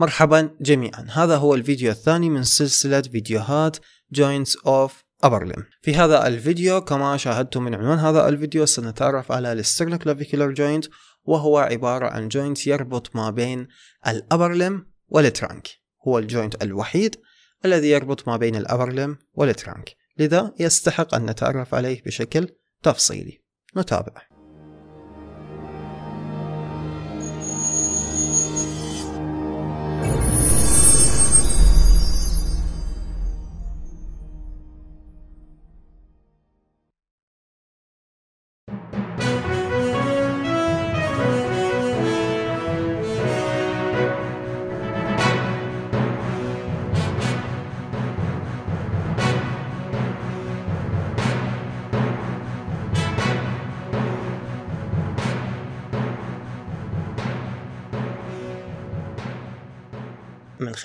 مرحبا جميعا هذا هو الفيديو الثاني من سلسلة فيديوهات Joints of أبرلم في هذا الفيديو كما شاهدتم من عنوان هذا الفيديو سنتعرف على الاسترنو جوينت وهو عبارة عن جوينت يربط ما بين الأبرلم والترانك هو الجوينت الوحيد الذي يربط ما بين الأبرلم والترانك لذا يستحق أن نتعرف عليه بشكل تفصيلي نتابع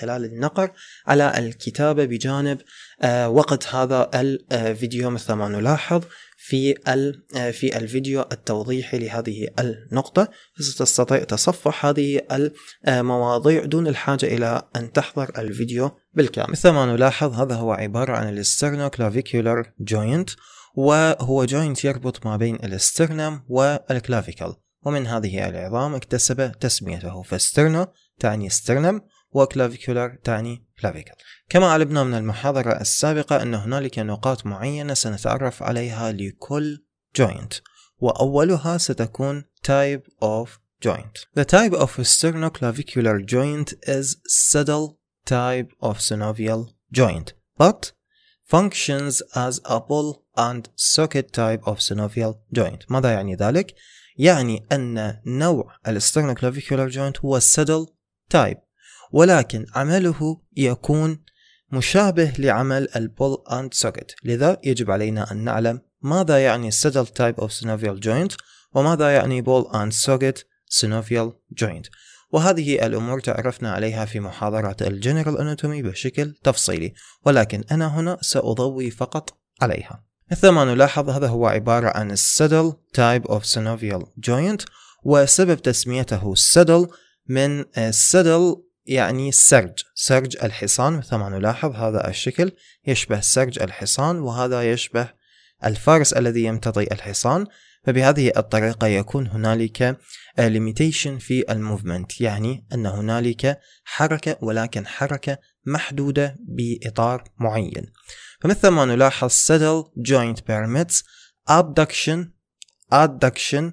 خلال النقر على الكتابة بجانب آه، وقت هذا الفيديو آه، مثل ما نلاحظ في آه، في الفيديو التوضيحي لهذه النقطة ستستطيع تصفح هذه المواضيع دون الحاجة إلى أن تحضر الفيديو بالكامل مثل ما نلاحظ هذا هو عبارة عن الاسترنو كلافيكولر جوينت وهو جوينت يربط ما بين الاسترنم والكلافيكل ومن هذه العظام اكتسب تسميته فاسترنو تعني استرنم وكلافيكولار تعني كلافيكل كما علمنا من المحاضرة السابقة أن هنالك نقاط معينة سنتعرف عليها لكل جوينت وأولها ستكون type of joint. The type of sternoclavicular joint is saddle type of synovial joint, but functions as a ball and socket type of synovial joint. ماذا يعني ذلك؟ يعني أن نوع الاسترنوكلافيكولار joint هو saddle type ولكن عمله يكون مشابه لعمل البول اند سوكت لذا يجب علينا أن نعلم ماذا يعني سدل تايب اوف سينوفيال جوينت وماذا يعني بول اند سوكت سينوفيال جوينت وهذه الأمور تعرفنا عليها في محاضرة الجنرال أناتومي بشكل تفصيلي ولكن أنا هنا سأضوي فقط عليها مثل ما نلاحظ هذا هو عبارة عن السدل type of synovial joint وسبب تسميته سدل من السدل يعني سرج سرج الحصان مثل ما نلاحظ هذا الشكل يشبه سرج الحصان وهذا يشبه الفارس الذي يمتطي الحصان فبهذه الطريقة يكون هنالك limitation في الموفمنت يعني أن هنالك حركة ولكن حركة محدودة بإطار معين فمثل ما نلاحظ saddle joint permits abduction adduction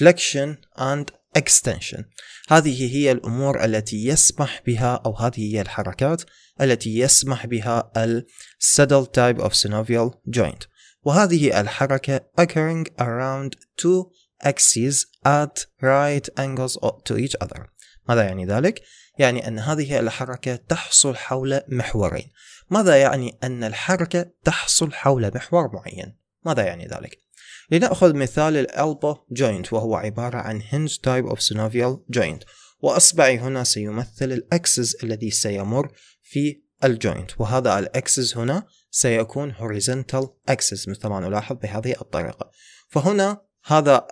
flexion and extension هذه هي الأمور التي يسمح بها أو هذه هي الحركات التي يسمح بها saddle type of synovial joint وهذه الحركة occurring around two axes at right angles to each other ماذا يعني ذلك؟ يعني أن هذه الحركة تحصل حول محورين ماذا يعني أن الحركة تحصل حول محور معين؟ ماذا يعني ذلك؟ لنأخذ مثال الألبا جوينت وهو عبارة عن hinge type of synovial joint وأصبعي هنا سيمثل الأكسس الذي سيمر في الجوينت وهذا الأكسس هنا سيكون horizontal axis مثل ما نلاحظ بهذه الطريقة فهنا هذا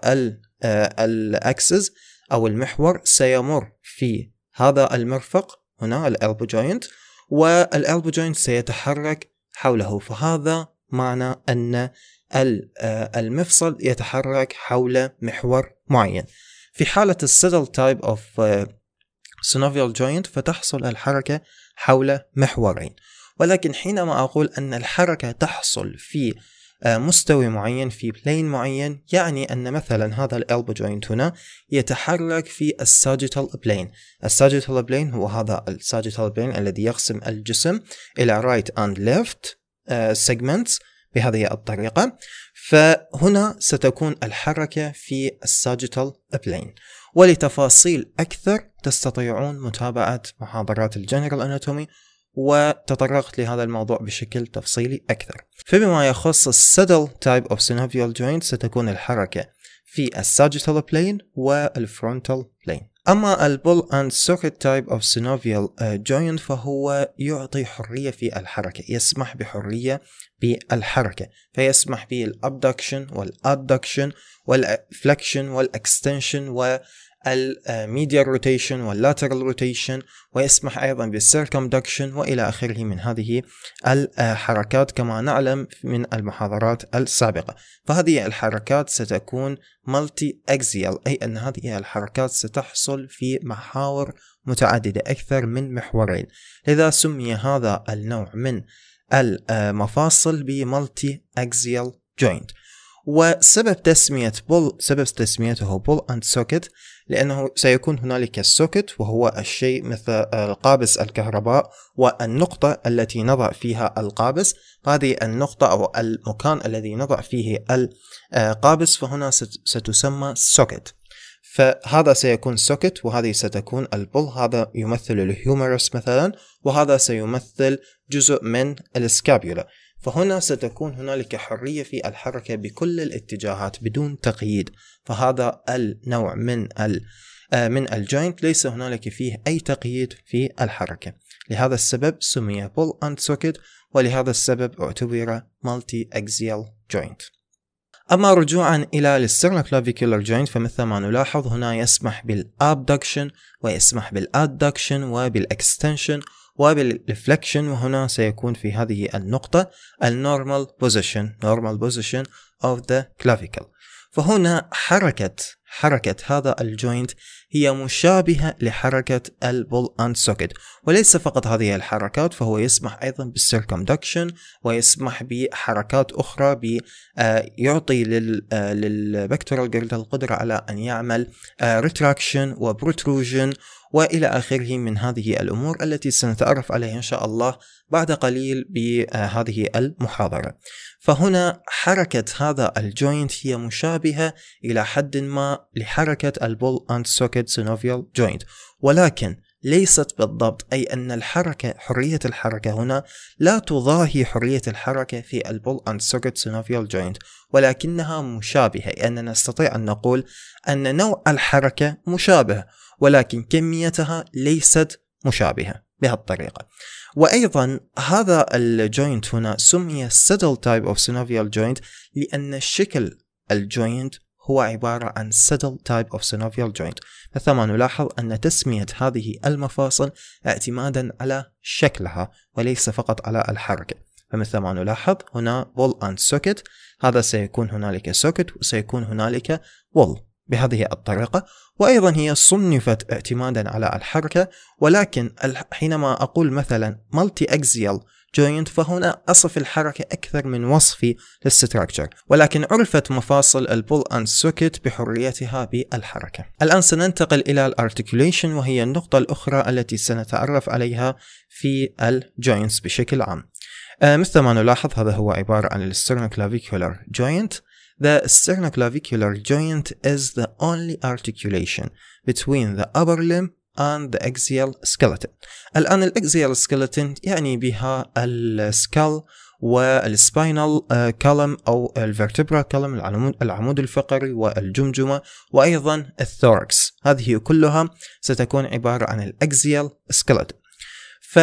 الأكسس آه، أو المحور سيمر في هذا المرفق هنا الألبو جوينت والألبو جوينت سيتحرك حوله فهذا معنى أن آه، المفصل يتحرك حول محور معين في حالة السيدل تايب اوف synovial joint فتحصل الحركة حول محورين ولكن حينما أقول أن الحركة تحصل في آه، مستوى معين في بلين معين يعني أن مثلا هذا الألبو جوينت هنا يتحرك في الساجيتال بلين الساجيتال بلين هو هذا الساجيتال بلين الذي يقسم الجسم إلى رايت اند ليفت segments بهذه الطريقة فهنا ستكون الحركة في الساجيتال بلين ولتفاصيل أكثر تستطيعون متابعة محاضرات الجنرال أناتومي وتطرقت لهذا الموضوع بشكل تفصيلي أكثر فبما يخص السدل تايب أوف synovial joint ستكون الحركة في الساجيتال بلين والفرونتال بلين أما البول أند سوكت تايب أوف سينوفيال جوينت فهو يعطي حرية في الحركة يسمح بحرية بالحركة فيسمح بالابدكشن والادكشن والفلكشن والاكستنشن الميديا روتيشن واللاترال روتيشن ويسمح أيضا بالسيركمدكشن وإلى آخره من هذه الحركات كما نعلم من المحاضرات السابقة فهذه الحركات ستكون مالتي أكزيال أي أن هذه الحركات ستحصل في محاور متعددة أكثر من محورين لذا سمي هذا النوع من المفاصل بمالتي أكزيال جوينت وسبب تسمية بول سبب تسميته بول أند سوكت لأنه سيكون هنالك السوكت وهو الشيء مثل القابس الكهرباء والنقطة التي نضع فيها القابس هذه النقطة أو المكان الذي نضع فيه القابس فهنا ستسمى سوكت فهذا سيكون سوكت وهذه ستكون البول هذا يمثل الهيومرس مثلا وهذا سيمثل جزء من السكابيولا فهنا ستكون هنالك حرية في الحركة بكل الاتجاهات بدون تقييد فهذا النوع من ال آه، من الجاينت ليس هنالك فيه أي تقييد في الحركة لهذا السبب سمي بول أند سوكيت ولهذا السبب اعتبر مالتي أكزيال جوينت أما رجوعا إلى السترنوكلافيكولار جوينت فمثل ما نلاحظ هنا يسمح بالابدكشن ويسمح بالادكشن وبالاكستنشن وبالريفلكشن وهنا سيكون في هذه النقطة النورمال بوزيشن نورمال بوزيشن اوف ذا clavicle فهنا حركة حركة هذا الجوينت هي مشابهة لحركة البول اند سوكت وليس فقط هذه الحركات فهو يسمح أيضا بالسيركمدكشن ويسمح بحركات أخرى ب آه، يعطي آه، للبكتورال جرد القدرة على أن يعمل ريتراكشن آه، وبروتروجن وإلى آخره من هذه الأمور التي سنتعرف عليها إن شاء الله بعد قليل بهذه المحاضرة فهنا حركة هذا الجوينت هي مشابهة إلى حد ما لحركة البول أند سوكيت سينوفيال جوينت ولكن ليست بالضبط أي أن الحركة حرية الحركة هنا لا تضاهي حرية الحركة في البول أند سوكيت سينوفيال جوينت ولكنها مشابهة أي أننا نستطيع أن نقول أن نوع الحركة مشابه ولكن كميتها ليست مشابهة بهالطريقة وأيضا هذا الجوينت هنا سمي سدل تايب أوف سينوفيال جوينت لأن شكل الجوينت هو عبارة عن saddle type of synovial joint ما نلاحظ أن تسمية هذه المفاصل اعتمادا على شكلها وليس فقط على الحركة فمثل ما نلاحظ هنا wall and socket هذا سيكون هنالك socket وسيكون هنالك wall بهذه الطريقة وأيضا هي صنفت اعتمادا على الحركة ولكن حينما أقول مثلا multi axial جوينت فهنا أصف الحركة أكثر من وصفي للستراكشر ولكن عرفت مفاصل البول أند سوكيت بحريتها بالحركة الآن سننتقل إلى الارتكوليشن وهي النقطة الأخرى التي سنتعرف عليها في الجوينتس بشكل عام آه مثل ما نلاحظ هذا هو عبارة عن sternoclavicular joint The sternoclavicular joint is the only articulation between the upper limb and the axial skeleton الآن axial skeleton يعني بها skull السكال spinal uh, column او الفرتبرا vertebra column العمود الفقري والجمجمه وايضا الثوركس هذه كلها ستكون عباره عن الاكزيال سكلت ف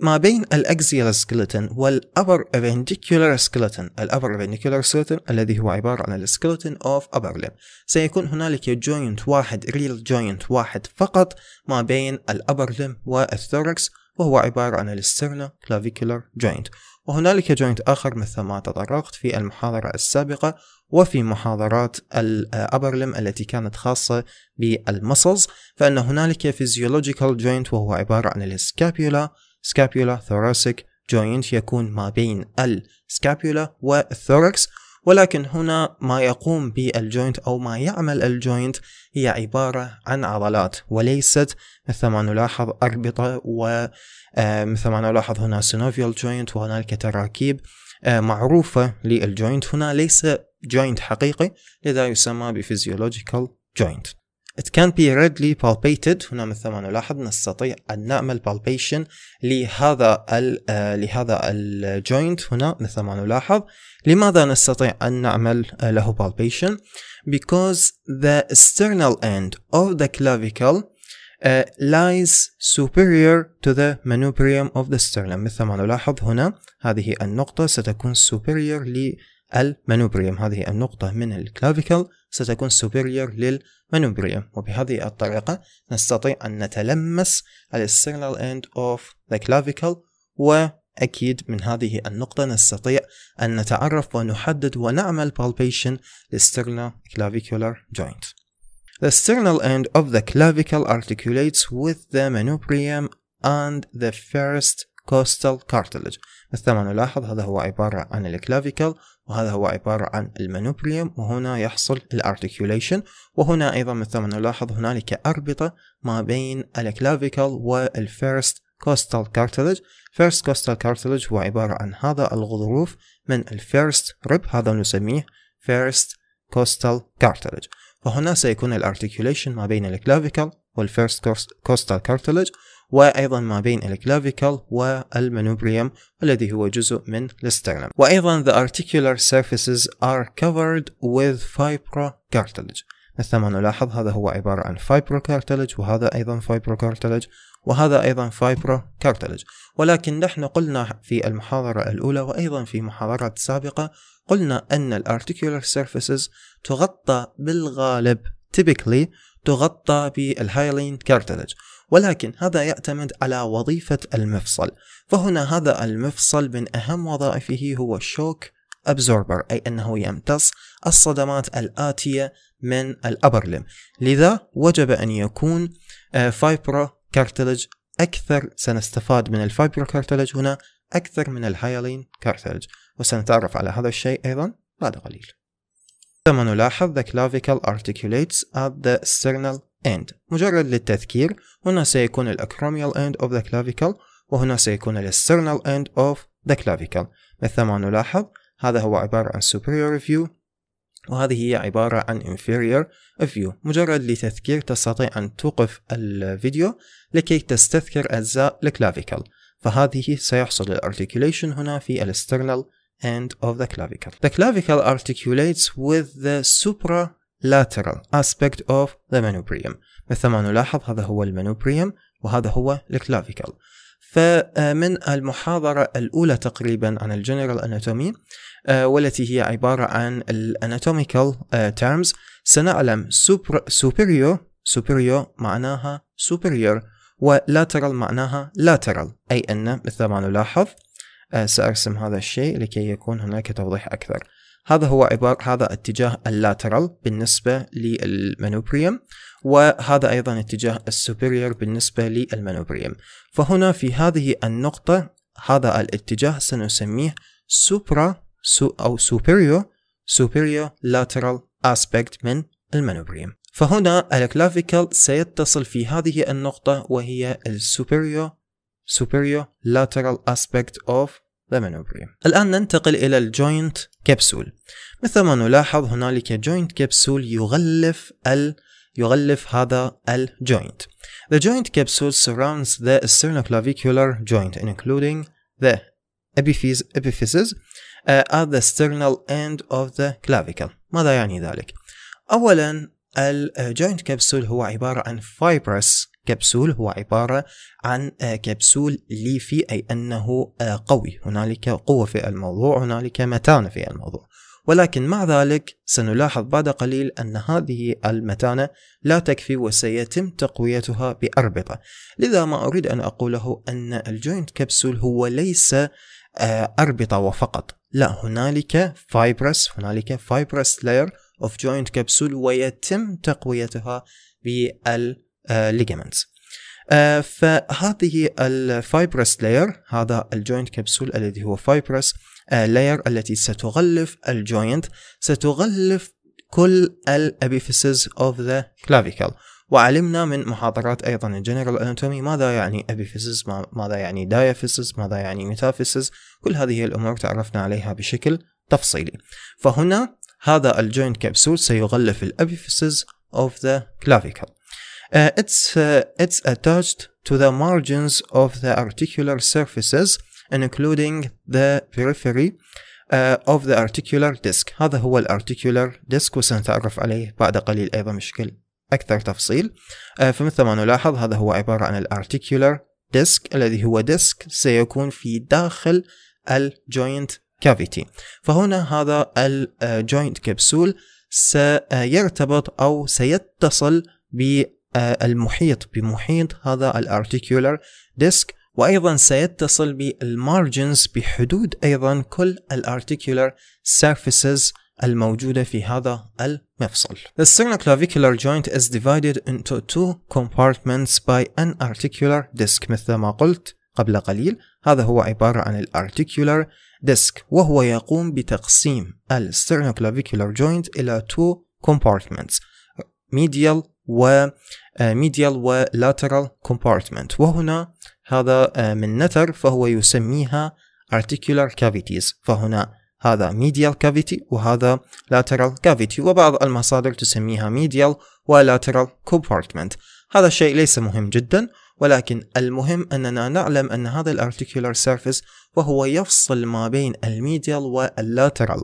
ما بين الأكزيلا سكلتن والأبر أفنديكولار سكلتن الأبر أفنديكولار سكلتن الذي هو عبارة عن السكلتن أوف أبر ليم سيكون هنالك جوينت واحد ريل جوينت واحد فقط ما بين الأبر ليم والثوركس وهو عبارة عن السيرنا كلافيكولار جوينت وهنالك جوينت آخر مثل ما تطرقت في المحاضرة السابقة وفي محاضرات الأبرلم التي كانت خاصة بالمسلز فأن هنالك فيزيولوجيكال جوينت وهو عبارة عن السكابيولا سكابيولا ثوراسيك جوينت يكون ما بين السكابيولا والثوركس ولكن هنا ما يقوم بالجوينت أو ما يعمل الجوينت هي عبارة عن عضلات وليست مثل ما نلاحظ أربطة ومثل آه، ما نلاحظ هنا سينوفيال جوينت وهنالك تراكيب آه، معروفة للجوينت هنا ليس جوينت حقيقي لذا يسمى بفيزيولوجيكال جوينت It can be readily palpated هنا مثل ما نلاحظ نستطيع أن نعمل palpation لهذا ال آه، لهذا الجوينت هنا مثل ما نلاحظ لماذا نستطيع أن نعمل آه، له palpation because the external end of the clavicle Uh, lies superior to the manubrium of the sternum مثل ما نلاحظ هنا هذه النقطة ستكون superior للمانوبريوم هذه النقطة من الكلافيكل ستكون سوبريور للمانوبريوم وبهذه الطريقة نستطيع أن نتلمس السيرنال اند اوف ذا clavicle وأكيد من هذه النقطة نستطيع أن نتعرف ونحدد ونعمل palpation للسترنال clavicular joint. The sternal end of the clavicle articulates with the manubrium and the first costal cartilage مثل ما نلاحظ هذا هو عبارة عن الكلافيكل وهذا هو عبارة عن المانوبليوم وهنا يحصل الارتكيوليشن وهنا أيضا مثل ما نلاحظ هنالك أربطة ما بين الكلافيكال والفيرست كوستال كارتلج فيرست كوستال كارتلج هو عبارة عن هذا الغضروف من الفيرست ريب هذا نسميه فيرست كوستال كارتلج فهنا سيكون الارتكيوليشن ما بين الكلافيكال والفيرست كوستال كارتلج وأيضا ما بين الكلافيكل والمانوبريوم الذي هو جزء من الاسترنم وأيضا the articular surfaces are covered with fibrocartilage مثل ما نلاحظ هذا هو عبارة عن fibrocartilage وهذا أيضا fibrocartilage وهذا أيضا fibrocartilage ولكن نحن قلنا في المحاضرة الأولى وأيضا في محاضرات سابقة قلنا أن الارتيكولار surfaces تغطى بالغالب typically تغطى بالهايلين كارتلج ولكن هذا يعتمد على وظيفة المفصل فهنا هذا المفصل من أهم وظائفه هو الشوك أبزوربر أي أنه يمتص الصدمات الآتية من الأبرلم لذا وجب أن يكون فايبرو آه، كارتلج أكثر سنستفاد من الفايبرو كارتلج هنا أكثر من الهايلين كارتلج وسنتعرف على هذا الشيء أيضا بعد قليل كما نلاحظ the clavicle articulates at the sternal end مجرد للتذكير هنا سيكون ال acromial end of the clavicle وهنا سيكون ال external end of the clavicle مثل ما نلاحظ هذا هو عبارة عن superior view وهذه هي عبارة عن inferior view مجرد لتذكير تستطيع أن توقف الفيديو لكي تستذكر أجزاء الكلافيكل فهذه سيحصل الارتكيوليشن هنا في external end of the clavicle. The clavicle articulates with the supra lateral aspect of the manubrium مثل ما نلاحظ هذا هو المانوبريم وهذا هو الكلافيكل فمن المحاضرة الأولى تقريبا عن الجنرال أناتومي آه، والتي هي عبارة عن الاناتوميكال تيرمز آه، سنعلم superior سوبريو سوبريو معناها superior ولاترال معناها lateral أي أن مثل ما نلاحظ آه، سأرسم هذا الشيء لكي يكون هناك توضيح أكثر هذا هو عبارة هذا اتجاه اللاترال بالنسبة للمانوبريم وهذا أيضا اتجاه السوبريور بالنسبة للمانوبريم فهنا في هذه النقطة هذا الاتجاه سنسميه سوبرا سو أو سوبريور سوبريور لاترال أسبكت من المانوبريم فهنا الكلافيكال سيتصل في هذه النقطة وهي السوبريور superior lateral aspect of لمنوبريوم الآن ننتقل إلى الجوينت كبسول مثل ما نلاحظ هنالك جوينت كبسول يغلف ال يغلف هذا الجوينت The joint capsule surrounds the sternoclavicular joint including the epiphyses, epiphyses uh, at the sternal end of the clavicle ماذا يعني ذلك؟ أولا الجوينت كبسول هو عبارة عن fibrous كبسول هو عبارة عن آه، كبسول ليفي أي أنه آه، قوي هنالك قوة في الموضوع هنالك متانة في الموضوع ولكن مع ذلك سنلاحظ بعد قليل أن هذه المتانة لا تكفي وسيتم تقويتها بأربطة لذا ما أريد أن أقوله أن الجوينت كبسول هو ليس آه، أربطة وفقط لا هنالك فايبرس هنالك فايبرس لاير اوف جوينت كبسول ويتم تقويتها بال ليجامنتس آه، آه، فهذه الفايبرس لاير هذا الجوينت كبسول الذي هو فايبرس آه، لاير التي ستغلف الجوينت ستغلف كل الابيفيسز اوف ذا كلافيكل وعلمنا من محاضرات ايضا الجنرال اناتومي ماذا يعني ابيفيسز ماذا يعني دايفيسز ماذا يعني ميتافيسز كل هذه الامور تعرفنا عليها بشكل تفصيلي فهنا هذا الجوينت كبسول سيغلف الابيفيسز اوف ذا كلافيكل Uh, it's, uh, it's attached to the margins of the articular surfaces including the periphery uh, of the articular disc هذا هو الارتيكولار disc وسنتعرف عليه بعد قليل أيضا بشكل أكثر تفصيل uh, فمثل ما نلاحظ هذا هو عبارة عن الارتيكولار disc الذي هو disc سيكون في داخل الجوينت كافيتي فهنا هذا الجوينت كبسول uh, سيرتبط أو سيتصل آه، المحيط بمحيط هذا الارتيكولر ديسك وايضا سيتصل بالمارجنز بحدود ايضا كل الارتيكولر سيرفيسز الموجودة في هذا المفصل. The sternoclavicular joint is divided into two compartments by an articular disc مثل ما قلت قبل قليل هذا هو عبارة عن الارتيكولر disc وهو يقوم بتقسيم ال sternoclavicular joint إلى two compartments medial وميديال ولاترال كومبارتمنت وهنا هذا آه، من نتر فهو يسميها articular cavities فهنا هذا medial cavity وهذا lateral cavity وبعض المصادر تسميها medial ولاترال compartment هذا الشيء ليس مهم جدا ولكن المهم أننا نعلم أن هذا الارتيكولار سيرفيس وهو يفصل ما بين الميديال واللاترال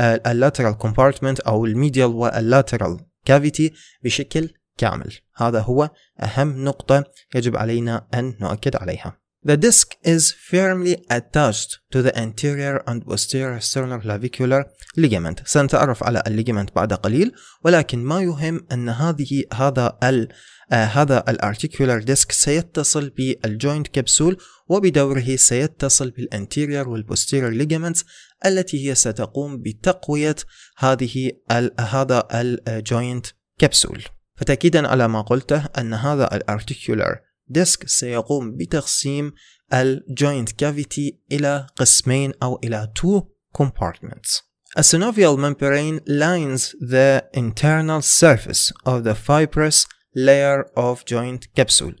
اللاترال كومبارتمنت آه، أو الميديال واللاترال كافيتي بشكل كامل هذا هو أهم نقطة يجب علينا أن نؤكد عليها The disc is firmly attached to the anterior and posterior sternoclavicular ligament. سنتعرف على الليجمنت بعد قليل ولكن ما يهم أن هذه هذا ال آه هذا الارتيكولار ديسك سيتصل بالجوينت كبسول وبدوره سيتصل بالانتيرير والبوستيرير ليجمنتس التي هي ستقوم بتقوية هذه ال هذا الجوينت كبسول. فتأكيدا على ما قلته أن هذا الارتيكولار ديسك سيقوم بتقسيم الجوينت كافيتي إلى قسمين أو إلى two compartments. A synovial membrane lines the internal surface of the fibrous layer of joint capsule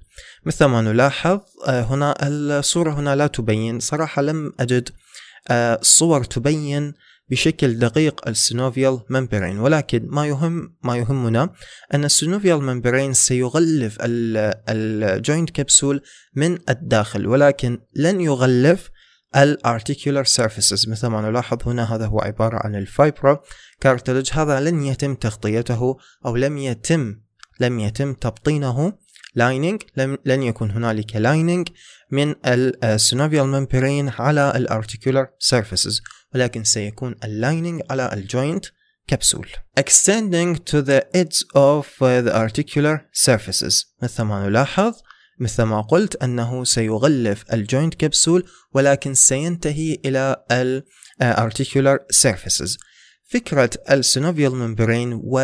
مثل ما نلاحظ آه، هنا الصورة هنا لا تبين صراحة لم أجد آه، صور تبين بشكل دقيق السينوفيال ممبرين ولكن ما يهم ما يهمنا أن السينوفيال ممبرين سيغلف الجوينت كبسول من الداخل ولكن لن يغلف الارتيكولار سيرفيسز مثل ما نلاحظ هنا هذا هو عبارة عن الفايبرا كارتلج هذا لن يتم تغطيته أو لم يتم لم يتم تبطينه لايننج لن يكون هنالك لايننج من السينوفيال ممبرين على الارتيكولار سيرفيسز ولكن سيكون aligning على الجوينت كبسول extending to the edge of the articular surfaces مثل ما نلاحظ مثل ما قلت أنه سيغلف الجوينت كبسول ولكن سينتهي إلى الارتيكولار سيرفيسز فكرة السينوفيال ممبرين و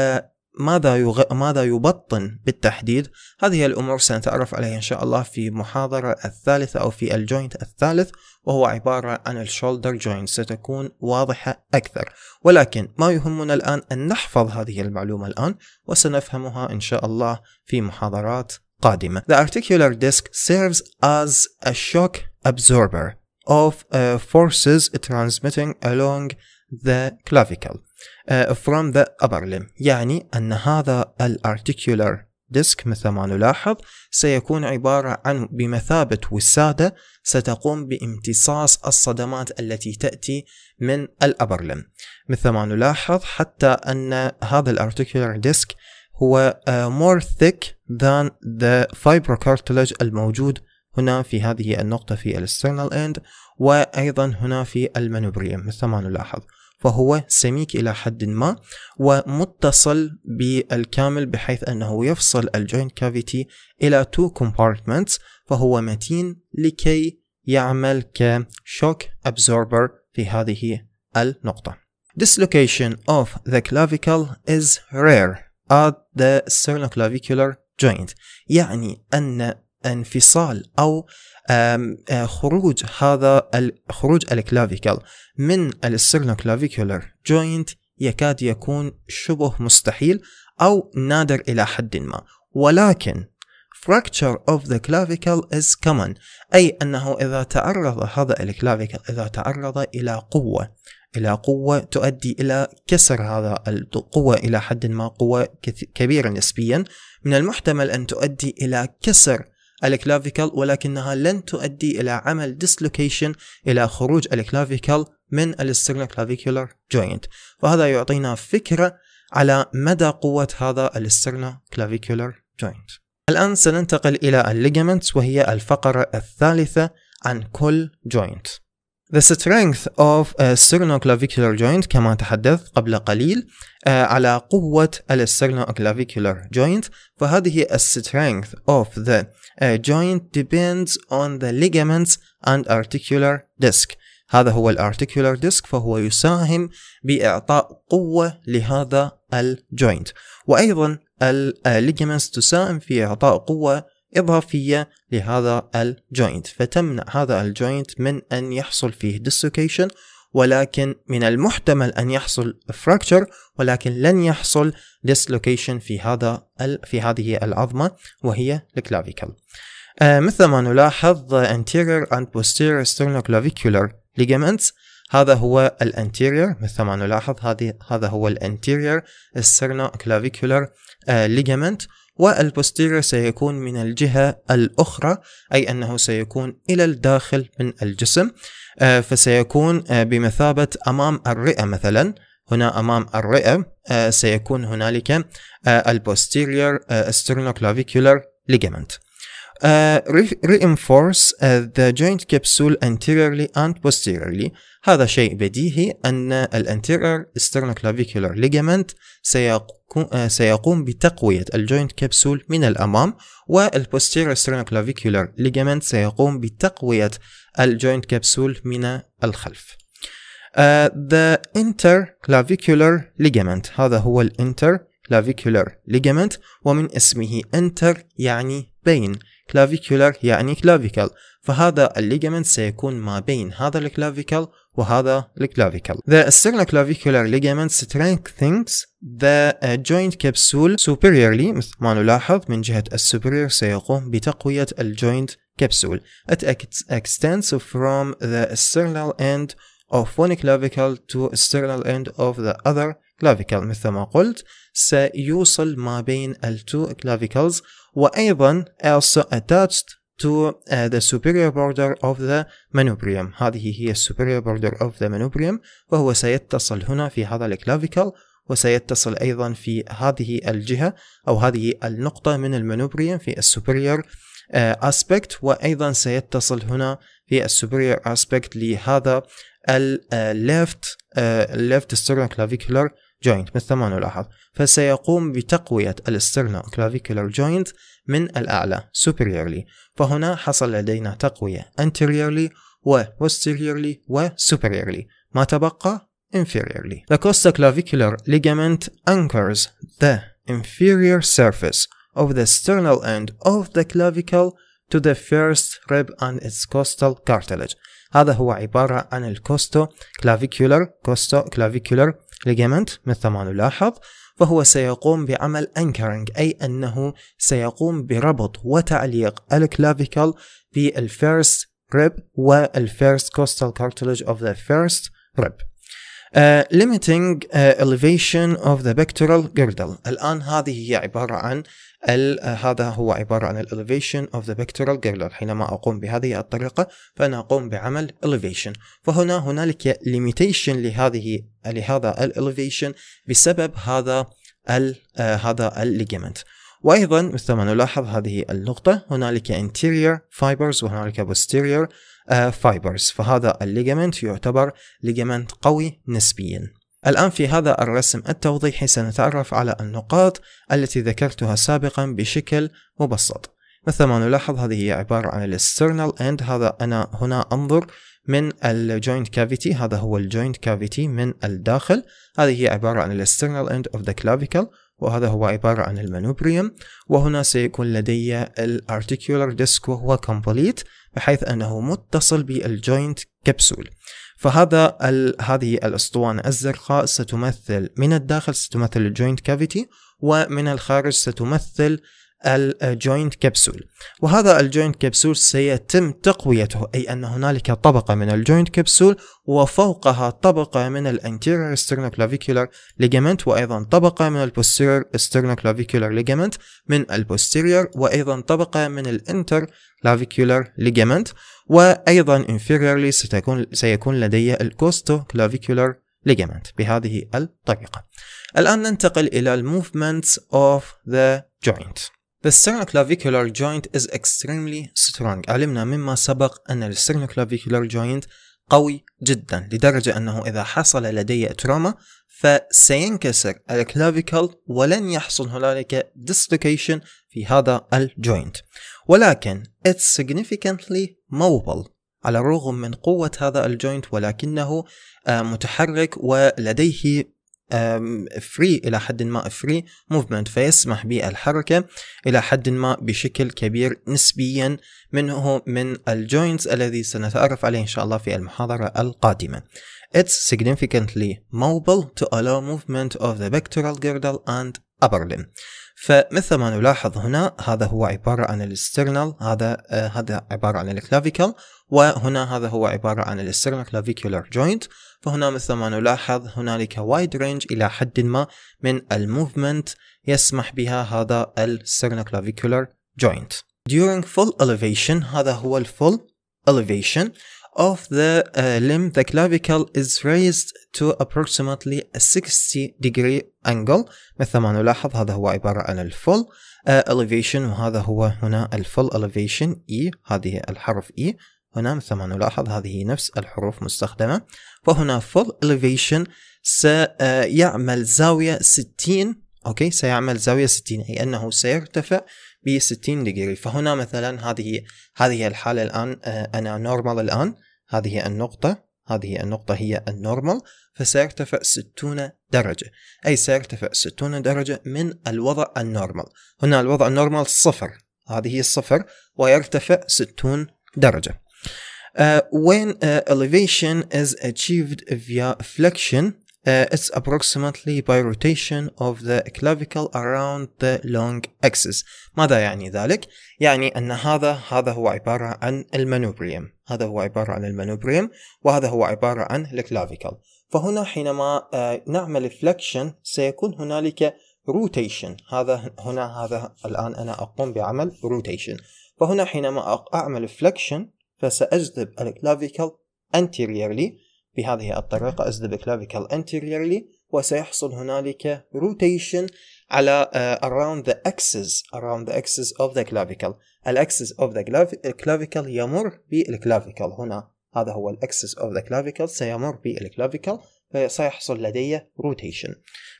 ماذا يغ... ماذا يبطن بالتحديد هذه الأمور سنتعرف عليها إن شاء الله في المحاضره الثالثة أو في الجوينت الثالث وهو عبارة عن الشولدر جوينت ستكون واضحة أكثر ولكن ما يهمنا الآن أن نحفظ هذه المعلومة الآن وسنفهمها إن شاء الله في محاضرات قادمة The articular disc serves as a shock absorber of uh, forces transmitting along the clavicle آه، from the upper limb يعني أن هذا الارتيكولار disc مثل ما نلاحظ سيكون عبارة عن بمثابة وسادة ستقوم بامتصاص الصدمات التي تأتي من limb مثل ما نلاحظ حتى أن هذا الارتيكولار ديسك هو آه، more thick than the fibrocartilage الموجود هنا في هذه النقطة في الاسترنال اند وأيضا هنا في المنوبريم مثل ما نلاحظ فهو سميك إلى حد ما ومتصل بالكامل بحيث أنه يفصل الجوينت كافيتي إلى تو compartments فهو متين لكي يعمل كشوك absorber في هذه النقطة. Dislocation of the clavicle is rare at the sternoclavicular joint يعني أن انفصال او آه، خروج هذا خروج الكلافيكل من السيرنوكلافيكولر جوينت يكاد يكون شبه مستحيل او نادر الى حد ما ولكن fracture of the clavicle is common أي أنه إذا تعرض هذا الكلافيكل إذا تعرض إلى قوة إلى قوة تؤدي إلى كسر هذا القوة إلى حد ما قوة كبيرة نسبيا من المحتمل أن تؤدي إلى كسر الكلافيكل ولكنها لن تؤدي إلى عمل ديسلوكيشن إلى خروج الكلافيكل من الاسترنوكلافيكولار جوينت فهذا يعطينا فكرة على مدى قوة هذا الاسترنوكلافيكولار جوينت الآن سننتقل إلى الليجمنتس وهي الفقرة الثالثة عن كل جوينت The strength of a sternoclavicular joint كما تحدث قبل قليل آه، على قوة ال جوينت joint فهذه strength of the A joint depends on the ligaments and articular disc هذا هو الارتيكولار ديسك فهو يساهم بإعطاء قوة لهذا الجوينت وأيضا الليجمنتس آه، تساهم في إعطاء قوة إضافية لهذا الجوينت فتمنع هذا الجوينت من أن يحصل فيه dislocation ولكن من المحتمل أن يحصل فراكتشر ولكن لن يحصل ديسلوكيشن في هذا في هذه العظمة وهي الكلافيكل آه مثل ما نلاحظ anterior and posterior sternoclavicular ligaments هذا هو الانتيرير مثل ما نلاحظ هذه هذا هو الانتيرير سترنو كلافيكولر ليجامنت والبوستيريور سيكون من الجهة الأخرى أي أنه سيكون إلى الداخل من الجسم آه، فسيكون آه، بمثابة أمام الرئة مثلا هنا أمام الرئة آه، سيكون هنالك البوستيريور سترنوكلافيكولار ليجامنت Uh, re reinforce uh, the joint capsule anteriorly and posteriorly هذا شيء بديهي أن anterior sternoclavicular ligament سيقوم, uh, سيقوم بتقوية الجوينت كابسول من الأمام posterior sternoclavicular ligament سيقوم بتقوية joint capsule من الخلف uh, the interclavicular ligament هذا هو الانتر clavicular ligament ومن اسمه inter يعني بين كلافيكولار يعني كلافيكال فهذا الليجمنت سيكون ما بين هذا الكلافيكال وهذا الكلافيكال. The external clavicular ligament strengthens the joint capsule superiorly مثل ما نلاحظ من جهة السوبرير سيقوم بتقوية الجوينت capsule. It extends from the external end of one clavicle to external end of the other clavicle مثل ما قلت سيوصل ما بين ال two clavicles وأيضا also attached to uh, the superior border of the manubrium هذه هي superior border of the manubrium وهو سيتصل هنا في هذا الكلافيكال وسيتصل أيضا في هذه الجهة أو هذه النقطة من المانوبريم في السوبريور أسبكت uh, وأيضا سيتصل هنا في السوبريور أسبكت لهذا الليفت الليفت ستيرن كلافيكولار جوينت مثل ما نلاحظ فسيقوم بتقوية الاسترنو كلافيكولار جوينت من الأعلى superiorly فهنا حصل لدينا تقوية anteriorly و posteriorly و superiorly ما تبقى inferiorly The costoclavicular ligament anchors the inferior surface of the sternal end of the clavicle to the first rib and its costal cartilage هذا هو عبارة عن الكوستو كلافيكولار كوستو كلافيكولار ليجامنت مثل ما نلاحظ فهو سيقوم بعمل أنكرنج أي أنه سيقوم بربط وتعليق الكلافيكل بالفيرست rib والفيرست كوستال cartilage of the first rib آه، limiting uh, elevation of the pectoral girdle الآن هذه هي عبارة عن ال, uh, هذا هو عبارة عن elevation of the pectoral girdle حينما أقوم بهذه الطريقة فأنا أقوم بعمل elevation فهنا هنالك limitation لهذه لهذا elevation بسبب هذا ال, uh, هذا الليجمنت وأيضا مثل ما نلاحظ هذه النقطة هنالك interior fibers وهنالك posterior فايبرز آه، فهذا الليجمنت يعتبر ليجمنت قوي نسبيا الآن في هذا الرسم التوضيحي سنتعرف على النقاط التي ذكرتها سابقا بشكل مبسط مثل ما نلاحظ هذه هي عبارة عن الاسترنال اند هذا أنا هنا أنظر من الجوينت كافيتي هذا هو الجوينت كافيتي من الداخل هذه هي عبارة عن الاسترنال اند اوف ذا clavicle وهذا هو عبارة عن المانوبريوم وهنا سيكون لدي الارتيكولار ديسك وهو كومبليت بحيث أنه متصل بالجوينت كبسول فهذا هذه الأسطوانة الزرقاء ستمثل من الداخل ستمثل الجوينت كافيتي ومن الخارج ستمثل الجوينت كبسول وهذا الجوينت كبسول سيتم تقويته أي أن هنالك طبقة من الجوينت كبسول وفوقها طبقة من الانتيرير سترنوكلافيكولار ليجمنت وأيضا طبقة من البوستيرير سترنوكلافيكولار ليجمنت من البوستيرير وأيضا طبقة من الانتر clavicular ليجمنت وأيضا انفيريرلي ستكون سيكون لدي الكوستو كلافيكولار ليجمنت بهذه الطريقة الآن ننتقل إلى الموفمنتس اوف ذا joint The sternoclavicular joint is extremely strong علمنا مما سبق أن ال sternoclavicular joint قوي جدا لدرجة أنه إذا حصل لدي تروما فسينكسر الكلافيكل ولن يحصل هنالك dislocation في هذا الجوينت ولكن it's significantly mobile على الرغم من قوة هذا الجوينت ولكنه آه، متحرك ولديه فري الى حد ما فري موفمنت فيسمح بالحركه الى حد ما بشكل كبير نسبيا منه من الجوينتس الذي سنتعرف عليه ان شاء الله في المحاضره القادمه. It's significantly mobile to allow movement of the pectoral girdle and upper limb. فمثل ما نلاحظ هنا هذا هو عبارة عن الاسترنال هذا آه هذا عبارة عن الكلافيكل وهنا هذا هو عبارة عن الاسترنال كلافيكولار جوينت فهنا مثل ما نلاحظ هنالك وايد رينج إلى حد ما من الموفمنت يسمح بها هذا الاسترنال كلافيكولار جوينت during full elevation هذا هو الفول elevation of the uh, limb, the clavicle is raised to approximately a 60 degree angle مثل ما نلاحظ هذا هو عبارة عن الفول uh, elevation وهذا هو هنا الفول elevation E هذه الحرف E هنا مثل ما نلاحظ هذه نفس الحروف مستخدمة فهنا full elevation سيعمل uh, زاوية 60 أوكي سيعمل زاوية 60 أي أنه سيرتفع ب 60 ديجري فهنا مثلا هذه هذه الحالة الآن uh, أنا نورمال الآن هذه النقطة هذه النقطة هي النورمال فسيرتفع 60 درجة أي سيرتفع 60 درجة من الوضع النورمال هنا الوضع النورمال صفر هذه الصفر ويرتفع 60 درجة Uh, when uh, elevation is achieved via flexion Uh, it's approximately by rotation of the clavicle around the long axis ماذا يعني ذلك؟ يعني أن هذا هذا هو عبارة عن المانوبريم هذا هو عبارة عن المانوبريم وهذا هو عبارة عن الكلافيكل فهنا حينما uh, نعمل فلكشن سيكون هنالك روتيشن هذا هنا هذا الآن أنا أقوم بعمل روتيشن فهنا حينما أعمل فلكشن فسأجذب الكلافيكل anteriorly بهذه الطريقة as the clavicle anteriorly وسيحصل هنالك rotation على uh, around the axis around the axis of the clavicle الاكسس of the clavicle يمر بالكلافيكل هنا هذا هو الاكسس of the clavicle سيمر بالكلافيكل فسيحصل لدي rotation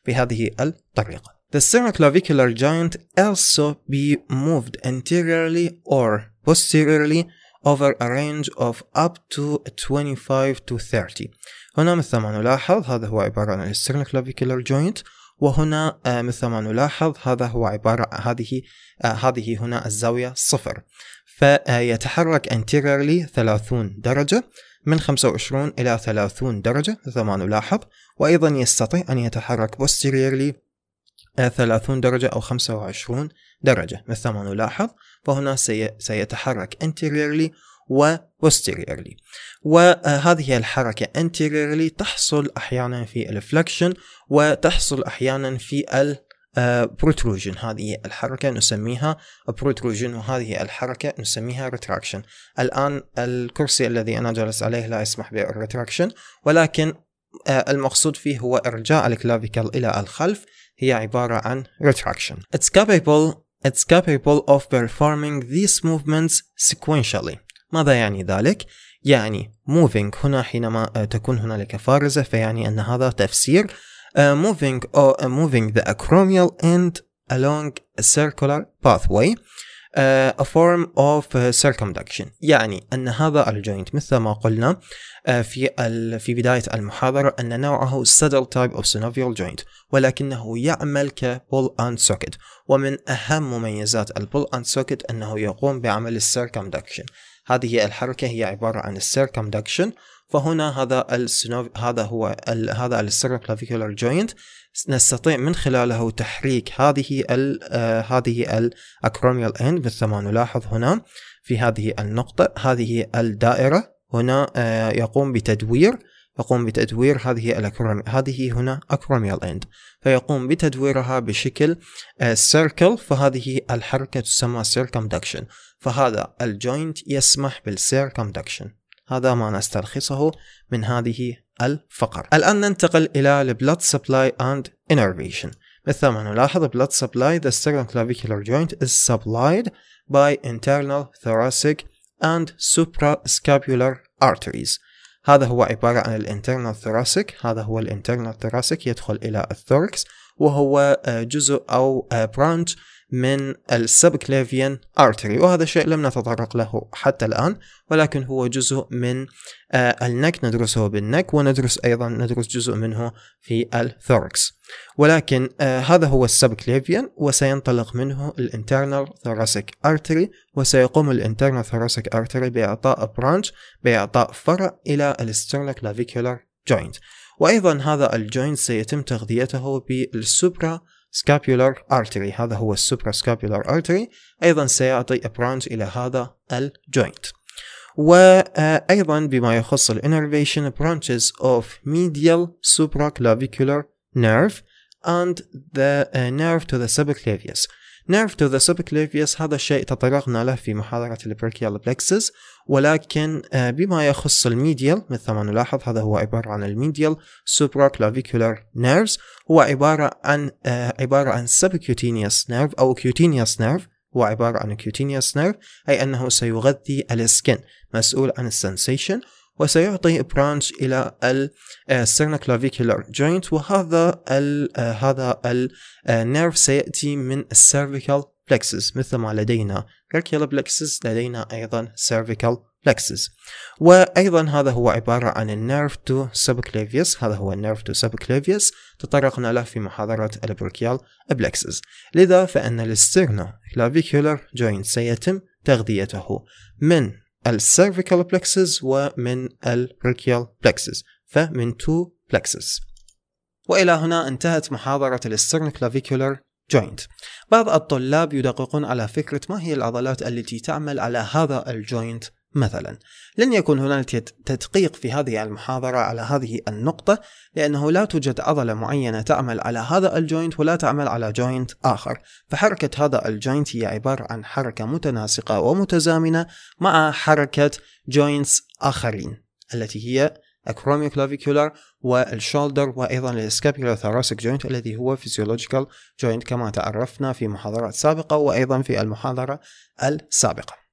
بهذه الطريقة The sternoclavicular joint also be moved anteriorly or posteriorly over a range of up to 25 to 30 هنا مثل ما نلاحظ هذا هو عبارة عن السترنوكلافيكولار جوينت وهنا مثل آه، ما نلاحظ هذا هو عبارة هذه آه، هذه هنا الزاوية صفر فيتحرك anteriorly 30 درجة من 25 إلى 30 درجة مثل ما نلاحظ وأيضا يستطيع أن يتحرك posteriorly 30 آه، درجة أو 25 درجة مثل ما نلاحظ فهنا سيتحرك anteriorly و posteriorly وهذه آه، الحركة anteriorly تحصل أحيانا في الفلكشن وتحصل أحيانا في ال بروتروجن آه، هذه الحركة نسميها بروتروجن وهذه الحركة نسميها ريتراكشن الآن الكرسي الذي أنا جالس عليه لا يسمح بالريتراكشن ولكن uh, المقصود فيه هو إرجاع الكلافيكال إلى الخلف هي عبارة عن ريتراكشن It's capable It's capable of performing these movements sequentially ماذا يعني ذلك؟ يعني moving هنا حينما تكون هنالك فارزة فيعني أن هذا تفسير uh, moving or uh, moving the acromial end along a circular pathway آه، a form of آه، circumduction يعني أن هذا الجوينت مثل ما قلنا آه، في في بداية المحاضرة أن نوعه saddle type of synovial joint ولكنه يعمل pull and socket ومن أهم مميزات pull and socket أنه يقوم بعمل circumduction هذه الحركة هي عبارة عن circumduction فهنا هذا السنوف هذا هو ال... هذا السيركلافيكولار جوينت نستطيع من خلاله تحريك هذه ال آه، هذه الاكروميال اند مثل ما نلاحظ هنا في هذه النقطة هذه الدائرة هنا آه، يقوم بتدوير يقوم بتدوير هذه الأكرومي هذه هنا أكروميال إند فيقوم بتدويرها بشكل سيركل آه، فهذه الحركة تسمى circumduction فهذا الجوينت يسمح بالسيركمدكشن هذا ما نستلخصه من هذه الفقرة الآن ننتقل إلى Blood Supply and innervation مثل ما نلاحظ blood supply the sternoclavicular joint is supplied by internal thoracic and suprascapular arteries هذا هو عبارة عن الانترنال thoracic هذا هو الانترنال thoracic يدخل إلى الثوركس وهو جزء أو برانش من السبكليفيان ارتري وهذا شيء لم نتطرق له حتى الآن ولكن هو جزء من آه، النك ندرسه بالنك وندرس أيضا ندرس جزء منه في الثوركس ولكن آه، هذا هو السبكليفيان وسينطلق منه الانترنال ثوراسيك ارتري وسيقوم الانترنال ثوراسيك ارتري بإعطاء برانش بإعطاء فرع إلى الاسترنال كلافيكولار جوينت وأيضا هذا الجوينت سيتم تغذيته بالسوبرا scapular artery هذا هو السوبرا سكابيولار artery أيضا سيعطي أبرانج إلى هذا الجوينت وأيضا بما يخص innervation branches of medial supraclavicular nerve and the eh, nerve to the subclavius نعرف تو ذا سوبكليفيوس هذا الشيء تطرقنا له في محاضرة البريكيال بلكسس ولكن آه، بما يخص الميديال مثل ما نلاحظ هذا هو عبارة عن الميديال سوبرا كلافيكولار نيرفز هو عبارة عن آه، عبارة عن سبكيوتينيوس نيرف أو كيوتينيوس نيرف هو عبارة عن كيوتينيوس نيرف أي أنه سيغذي السكن مسؤول عن السنسيشن وسيعطي برانش الى السيرنا كلافيكولار جوينت وهذا ال آه، هذا النيرف آه، سياتي من السيرفيكال بلكسس مثل ما لدينا كيركيولا بلكسس لدينا ايضا سيرفيكال بلكسس وأيضا هذا هو عبارة عن النيرف تو subclavius هذا هو النيرف تو subclavius تطرقنا له في محاضرة البركيال بلكسس لذا فإن الاسترنا clavicular جوينت سيتم تغذيته من السيرفيكال بلكسس ومن البريكيال بلكسس فمن تو بلكسس وإلى هنا انتهت محاضرة الاسترنوكلافيكولار جوينت بعض الطلاب يدققون على فكرة ما هي العضلات التي تعمل على هذا الجوينت مثلا لن يكون هناك تدقيق في هذه المحاضرة على هذه النقطة لأنه لا توجد عضلة معينة تعمل على هذا الجوينت ولا تعمل على جوينت آخر فحركة هذا الجوينت هي عبارة عن حركة متناسقة ومتزامنة مع حركة جوينتس آخرين التي هي acromioclavicular والشولدر وايضا السكابيولار ثوراسيك جوينت الذي هو فيزيولوجيكال جوينت كما تعرفنا في محاضرات سابقه وايضا في المحاضره السابقه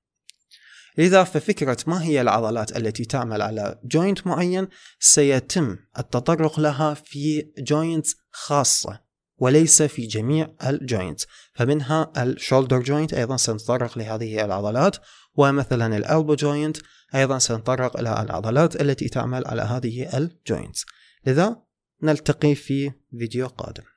لذا ففكرة ما هي العضلات التي تعمل على جوينت معين سيتم التطرق لها في جوينت خاصة وليس في جميع الجوينت فمنها الشولدر جوينت أيضا سنتطرق لهذه العضلات ومثلا الألبو جوينت أيضا سنتطرق إلى العضلات التي تعمل على هذه الجوينت لذا نلتقي في فيديو قادم